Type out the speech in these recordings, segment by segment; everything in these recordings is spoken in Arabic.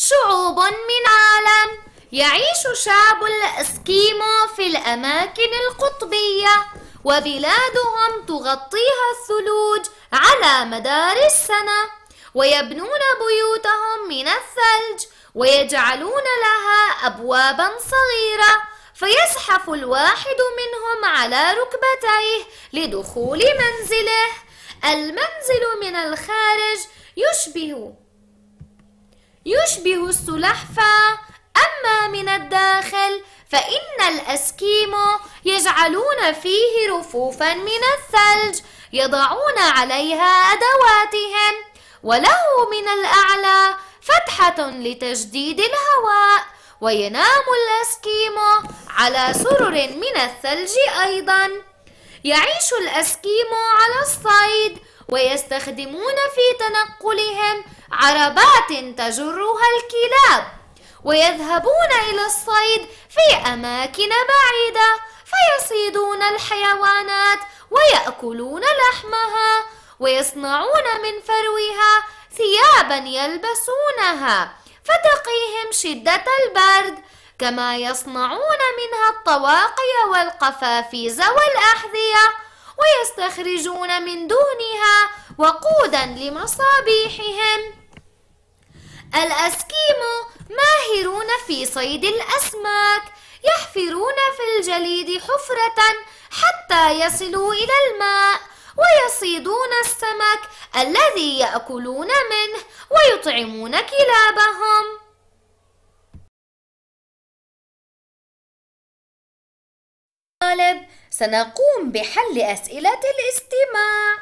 شعوب من عالم يعيش شعب الاسكيمو في الاماكن القطبيه وبلادهم تغطيها الثلوج على مدار السنه ويبنون بيوتهم من الثلج ويجعلون لها ابوابا صغيره فيزحف الواحد منهم على ركبتيه لدخول منزله المنزل من الخارج يشبه يشبه السلحفة أما من الداخل فإن الأسكيمو يجعلون فيه رفوفا من الثلج يضعون عليها أدواتهم وله من الأعلى فتحة لتجديد الهواء وينام الأسكيمو على سرر من الثلج أيضا يعيش الأسكيمو على الصيد ويستخدمون في تنقلهم عربات تجرها الكلاب ويذهبون إلى الصيد في أماكن بعيدة فيصيدون الحيوانات ويأكلون لحمها ويصنعون من فروها ثيابا يلبسونها فتقيهم شدة البرد كما يصنعون منها الطواقي والقفافيز والأحذية ويستخرجون من دونها وقودا لمصابيحهم الأسكيمو ماهرون في صيد الأسماك يحفرون في الجليد حفرة حتى يصلوا إلى الماء ويصيدون السمك الذي يأكلون منه ويطعمون كلابهم طالب سنقوم بحل أسئلة الاستماع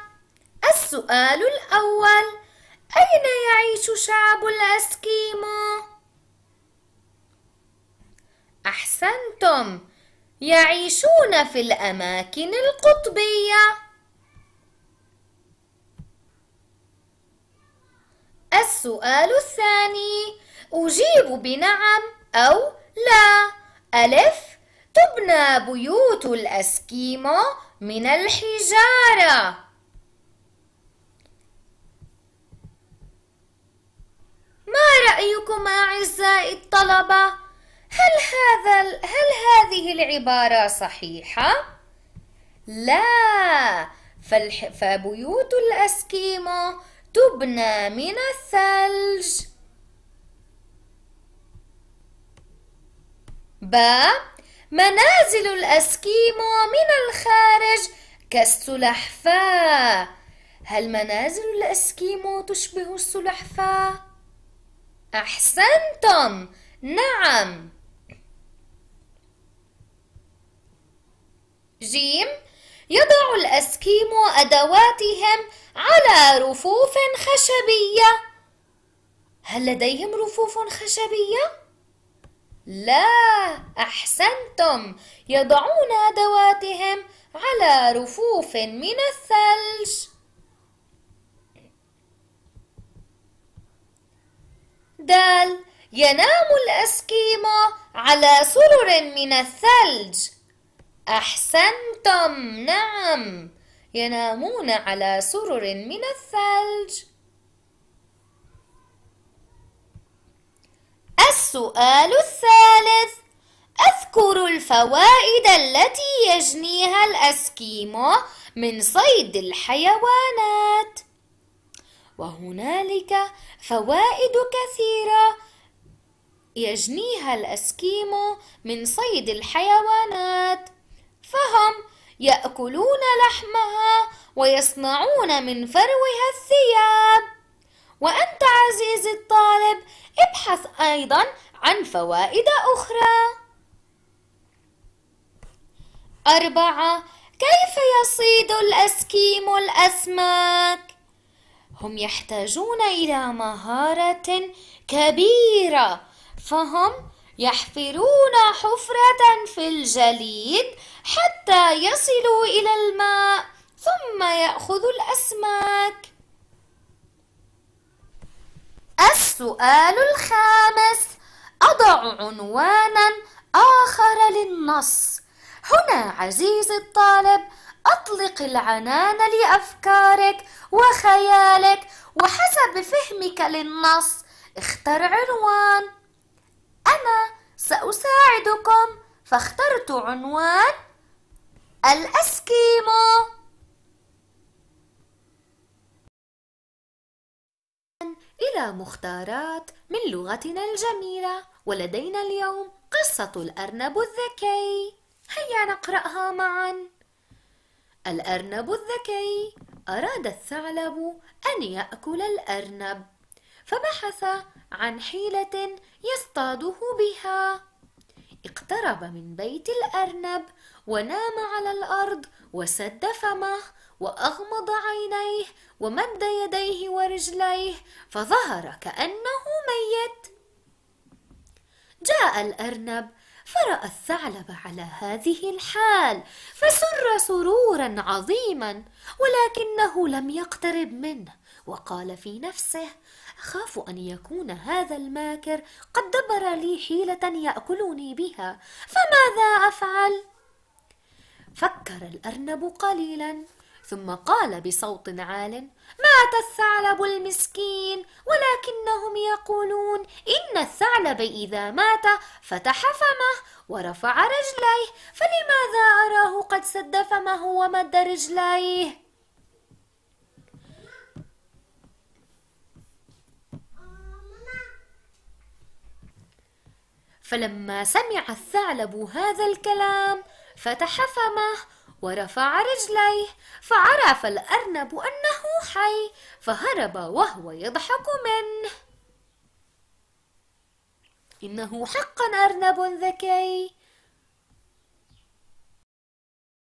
السؤال الأول أين يعيش شعب الأسكيمو؟ أحسنتم يعيشون في الأماكن القطبية السؤال الثاني أجيب بنعم أو لا ألف تبنى بيوت الأسكيمو من الحجارة ما رأيكما أعزائي الطلبة؟ هل هذا هل هذه العبارة صحيحة؟ لا فالح... فبيوت الأسكيمو تبنى من الثلج ب منازل الأسكيمو من الخارج كالسلحفاة هل منازل الأسكيمو تشبه السلحفاة؟ أحسنتم نعم جيم يضع الأسكيمو أدواتهم على رفوف خشبية هل لديهم رفوف خشبية؟ لا أحسنتم يضعون أدواتهم على رفوف من الثلج الدال ينام الأسكيمو على سرر من الثلج أحسنتم نعم ينامون على سرر من الثلج السؤال الثالث أذكر الفوائد التي يجنيها الأسكيمو من صيد الحيوانات وهنالك فوائد كثيرة يجنيها الأسكيمو من صيد الحيوانات فهم يأكلون لحمها ويصنعون من فروها الثياب وأنت عزيزي الطالب ابحث أيضا عن فوائد أخرى أربعة كيف يصيد الأسكيم الأسماك؟ هم يحتاجون إلى مهارة كبيرة فهم يحفرون حفرة في الجليد حتى يصلوا إلى الماء ثم يأخذوا الأسماك السؤال الخامس أضع عنوانا آخر للنص هنا عزيزي الطالب أطلق العنان لأفكارك وخيالك وحسب فهمك للنص اختر عنوان أنا سأساعدكم فاخترت عنوان الأسكيمو إلى مختارات من لغتنا الجميلة ولدينا اليوم قصة الأرنب الذكي هيا نقرأها معا الأرنب الذكي أراد الثعلب أن يأكل الأرنب فبحث عن حيلة يصطاده بها اقترب من بيت الأرنب ونام على الأرض وسد فمه وأغمض عينيه ومد يديه ورجليه فظهر كأنه ميت جاء الأرنب فراى الثعلب على هذه الحال فسر سرورا عظيما ولكنه لم يقترب منه وقال في نفسه اخاف ان يكون هذا الماكر قد دبر لي حيله ياكلني بها فماذا افعل فكر الارنب قليلا ثم قال بصوت عال مات الثعلب المسكين ولكنهم يقولون إن الثعلب إذا مات فتح فمه ورفع رجليه فلماذا أراه قد سد فمه ومد رجليه؟ فلما سمع الثعلب هذا الكلام فتح فمه ورفع رجليه فعرف الأرنب أنه حي فهرب وهو يضحك منه إنه حقا أرنب ذكي